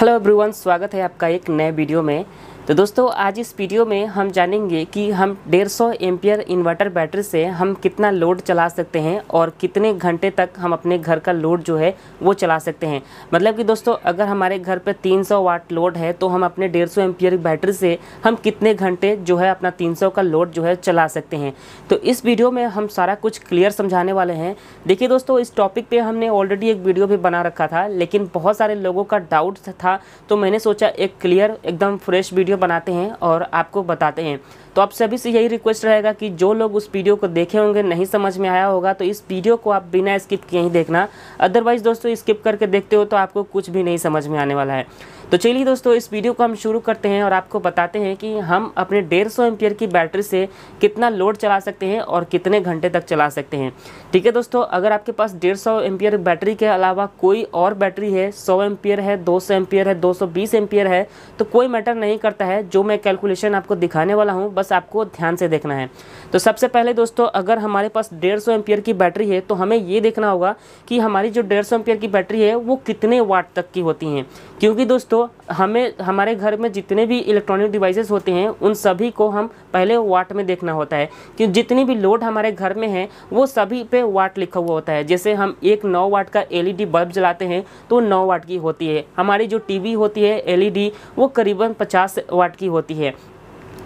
hello everyone स्वागत है आपका एक नए वीडियो में तो दोस्तों आज इस वीडियो में हम जानेंगे कि हम 150 सौ इन्वर्टर बैटरी से हम कितना लोड चला सकते हैं और कितने घंटे तक हम अपने घर का लोड जो है वो चला सकते हैं मतलब कि दोस्तों अगर हमारे घर पे 300 वाट लोड है तो हम अपने 150 सौ बैटरी से हम कितने घंटे जो है अपना 300 का लोड जो है चला सकते हैं तो इस वीडियो में हम सारा कुछ क्लियर समझाने वाले हैं देखिए दोस्तों इस टॉपिक पर हमने ऑलरेडी एक वीडियो भी बना रखा था लेकिन बहुत सारे लोगों का डाउट था तो मैंने सोचा एक क्लियर एकदम फ्रेश वीडियो वीडियो बनाते हैं और आपको बताते हैं तो आप सभी से यही रिक्वेस्ट रहेगा कि जो लोग उस वीडियो को देखे होंगे नहीं समझ में आया होगा तो इस वीडियो को आप बिना स्किप किए ही देखना अदरवाइज़ दोस्तों स्किप करके देखते हो तो आपको कुछ भी नहीं समझ में आने वाला है तो चलिए दोस्तों इस वीडियो को हम शुरू करते हैं और आपको बताते हैं कि हम अपने डेढ़ सौ की बैटरी से कितना लोड चला सकते हैं और कितने घंटे तक चला सकते हैं ठीक है दोस्तों अगर आपके पास डेढ़ सौ बैटरी के अलावा कोई और बैटरी है सौ एम्पियर है दो सौ है दो सौ है तो कोई मैटर नहीं करता जाता है जो मैं कैलकुलेशन आपको दिखाने वाला हूँ बस आपको ध्यान से देखना है तो सबसे पहले दोस्तों अगर हमारे पास डेढ़ सौ एम्पियर की बैटरी है तो हमें ये देखना होगा कि हमारी जो डेढ़ सौ एम्पियर की बैटरी है वो कितने वाट तक की होती हैं क्योंकि दोस्तों हमें हमारे घर में जितने भी इलेक्ट्रॉनिक डिवाइसेस होते हैं उन सभी को हम पहले वाट में देखना होता है कि जितनी भी लोड हमारे घर में है वो सभी पे वाट लिखा हुआ होता है जैसे हम एक नौ वाट का एलईडी बल्ब e जलाते हैं तो नौ वाट की होती है हमारी जो टीवी होती है एलईडी e वो करीबन 50 वाट की होती है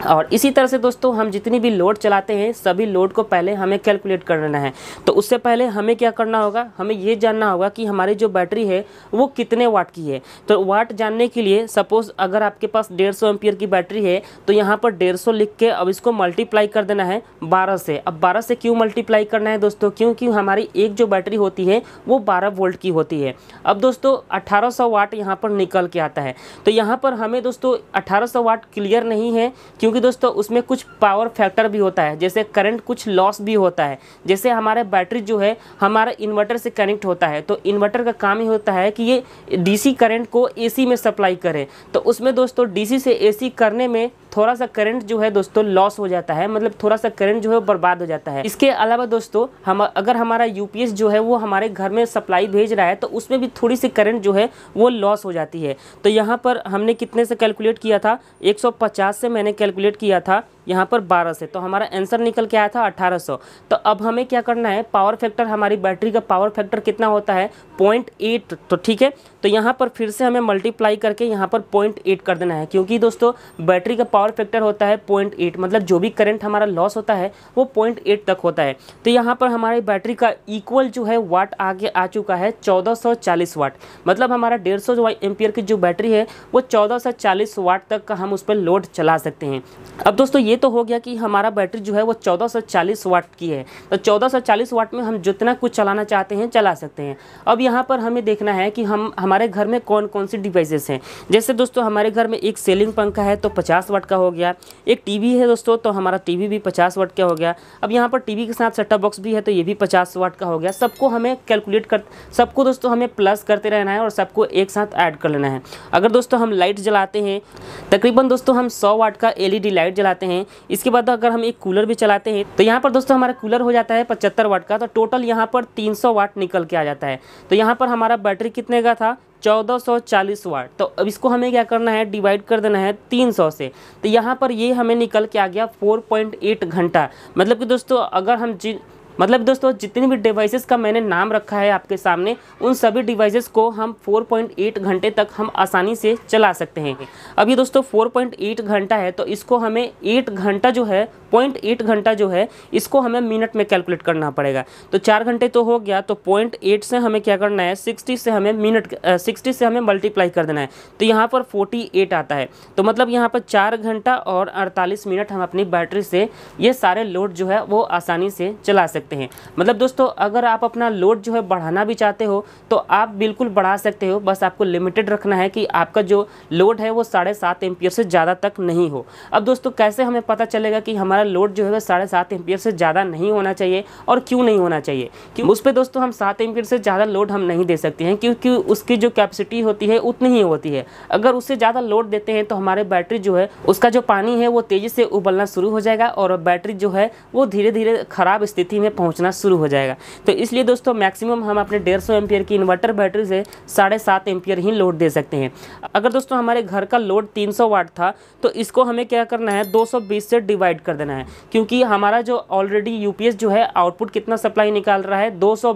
और इसी तरह से दोस्तों हम जितनी भी लोड चलाते हैं सभी लोड को पहले हमें कैलकुलेट कर लेना है तो उससे पहले हमें क्या करना होगा हमें ये जानना होगा कि हमारी जो बैटरी है वो कितने वाट की है तो वाट जानने के लिए सपोज़ अगर आपके पास डेढ़ सौ की बैटरी है तो यहाँ पर डेढ़ सौ लिख के अब इसको मल्टीप्लाई कर देना है बारह से अब बारह से क्यों मल्टीप्लाई करना है दोस्तों क्योंकि हमारी एक जो बैटरी होती है वो बारह वोल्ट की होती है अब दोस्तों अट्ठारह वाट यहाँ पर निकल के आता है तो यहाँ पर हमें दोस्तों अट्ठारह वाट क्लियर नहीं है कि क्योंकि दोस्तों उसमें कुछ पावर फैक्टर भी होता है जैसे करंट कुछ लॉस भी होता है जैसे हमारे बैटरी जो है हमारा इन्वर्टर से कनेक्ट होता है तो इन्वर्टर का काम ही होता है कि ये डीसी करंट को एसी में सप्लाई करे तो उसमें दोस्तों डीसी से एसी करने में थोड़ा सा करंट जो है दोस्तों लॉस हो जाता है मतलब थोड़ा सा करंट जो है बर्बाद हो जाता है इसके अलावा दोस्तों हम अगर हमारा यूपीएस जो है वो हमारे घर में सप्लाई भेज रहा है तो उसमें भी थोड़ी सी करंट जो है वो लॉस हो जाती है तो यहाँ पर हमने कितने से कैलकुलेट किया था 150 से मैंने कैलकुलेट कैलकुलेट किया था यहाँ पर बारह से तो हमारा आंसर निकल के आया था अट्ठारह तो अब हमें क्या करना है पावर फैक्टर हमारी बैटरी का पावर फैक्टर कितना होता है पॉइंट एट तो ठीक है तो यहाँ पर फिर से हमें मल्टीप्लाई करके यहाँ पर पॉइंट एट कर देना है क्योंकि दोस्तों बैटरी का पावर फैक्टर होता है पॉइंट एट मतलब जो भी करंट हमारा लॉस होता है वो पॉइंट एट तक होता है तो यहाँ पर हमारी बैटरी का इक्वल जो है वाट आगे आ चुका है चौदह सौ चालीस वाट मतलब हमारा डेढ़ सौ एम्पियर की जो बैटरी है वो चौदह सौ चालीस वाट तक का हम उस पर लोड चला सकते हैं अब दोस्तों ये तो हो गया कि हमारा बैटरी जो है वो 1440 वाट की है तो 1440 वाट में हम जितना कुछ चलाना चाहते हैं चला सकते हैं अब यहाँ पर हमें देखना है कि हम हमारे घर में कौन कौन सी डिवाइसेस हैं जैसे दोस्तों हमारे घर में एक सेलिंग पंखा है तो पचास वाट का हो गया एक टी है दोस्तों तो हमारा टी भी पचास वाट का हो गया अब यहाँ पर टी के साथ सेटअप बॉक्स भी है तो ये भी पचास वाट का हो गया सबको हमें कैलकुलेट कर सबको दोस्तों हमें प्लस करते रहना है और सबको एक साथ ऐड कर लेना है अगर दोस्तों हम लाइट जलाते हैं तकरीबन दोस्तों हम सौ वाट का एल लाइट e जलाते हैं इसके बाद अगर हम एक कूलर भी चलाते हैं तो यहाँ पर दोस्तों हमारा कूलर हो जाता है पचहत्तर वाट का तो टोटल यहाँ पर तीन वाट निकल के आ जाता है तो यहाँ पर हमारा बैटरी कितने का था 1440 वाट तो अब इसको हमें क्या करना है डिवाइड कर देना है 300 से तो यहाँ पर ये हमें निकल के आ गया 4.8 घंटा मतलब कि दोस्तों अगर हम मतलब दोस्तों जितने भी डिवाइसेस का मैंने नाम रखा है आपके सामने उन सभी डिवाइसेस को हम 4.8 घंटे तक हम आसानी से चला सकते हैं अभी दोस्तों 4.8 घंटा है तो इसको हमें 8 घंटा जो है पॉइंट एट घंटा जो है इसको हमें मिनट में कैलकुलेट करना पड़ेगा तो चार घंटे तो हो गया तो पॉइंट एट से हमें क्या करना है सिक्सटी से हमें मिनट सिक्सटी से हमें मल्टीप्लाई कर देना है तो यहाँ पर फोर्टी एट आता है तो मतलब यहाँ पर चार घंटा और अड़तालीस मिनट हम अपनी बैटरी से ये सारे लोड जो है वो आसानी से चला सकते सकते हैं मतलब दोस्तों अगर आप अपना लोड जो है बढ़ाना भी चाहते हो तो आप बिल्कुल बढ़ा सकते हो बस आपको लिमिटेड रखना है कि आपका जो लोड है वो साढ़े सात से ज़्यादा तक नहीं हो अब दोस्तों कैसे हमें पता चलेगा कि हमारा लोड जो है साढ़े सात से ज़्यादा नहीं होना चाहिए और क्यों नहीं होना चाहिए क्यों उस पर दोस्तों हम सात एम से ज़्यादा लोड हम नहीं दे सकते हैं क्योंकि उसकी जो कैपेसिटी होती है उतनी ही होती है अगर उससे ज़्यादा लोड देते हैं तो हमारे बैटरी जो है उसका जो पानी है वो तेज़ी से उबलना शुरू हो जाएगा और बैटरी जो है वो धीरे धीरे खराब स्थिति में पहुँचना शुरू हो जाएगा तो इसलिए दोस्तों मैक्सिमम हम अपने डेढ़ सौ की इन्वर्टर बैटरी से साढ़े सात एम्पियर ही लोड दे सकते हैं अगर दोस्तों हमारे घर का लोड सौ वाट था तो इसको हमें क्या करना है बीस से डिवाइड कर देना है क्योंकि हमारा जो ऑलरेडी एस जो है आउटपुट कितना सप्लाई निकाल रहा है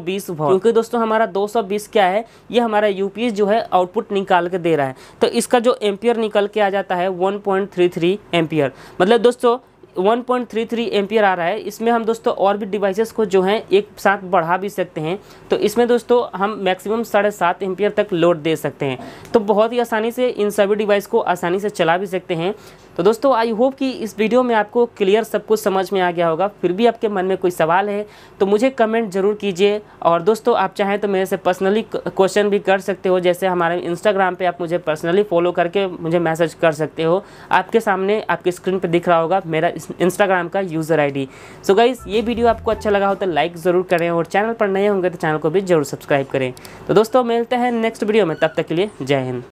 बीस वॉट क्योंकि दोस्तों हमारा बीस क्या है ये हमारा एस जो है आउटपुट निकाल के दे रहा है तो इसका जो एम्पियर निकल के आ जाता है 1.33 एम्पियर मतलब दोस्तों वन पॉइंट थ्री थ्री आ रहा है इसमें हम दोस्तों और भी डिवाइसेस को जो है एक साथ बढ़ा भी सकते हैं तो इसमें दोस्तों हम मैक्सिमम साढ़े सात एम्पियर तक लोड दे सकते हैं तो बहुत ही आसानी से इन सभी डिवाइस को आसानी से चला भी सकते हैं तो दोस्तों आई होप कि इस वीडियो में आपको क्लियर सब कुछ समझ में आ गया होगा फिर भी आपके मन में कोई सवाल है तो मुझे कमेंट ज़रूर कीजिए और दोस्तों आप चाहें तो मेरे से पर्सनली क्वेश्चन भी कर सकते हो जैसे हमारे इंस्टाग्राम पर आप मुझे पर्सनली फॉलो करके मुझे मैसेज कर सकते हो आपके सामने आपके स्क्रीन पर दिख रहा होगा मेरा इंस्टाग्राम का यूज़र आई सो गाइज़ ये वीडियो आपको अच्छा लगा हो तो लाइक ज़रूर करें और चैनल पर नए होंगे तो चैनल को भी जरूर सब्सक्राइब करें तो दोस्तों मिलते हैं नेक्स्ट वीडियो में तब तक के लिए जय हिंद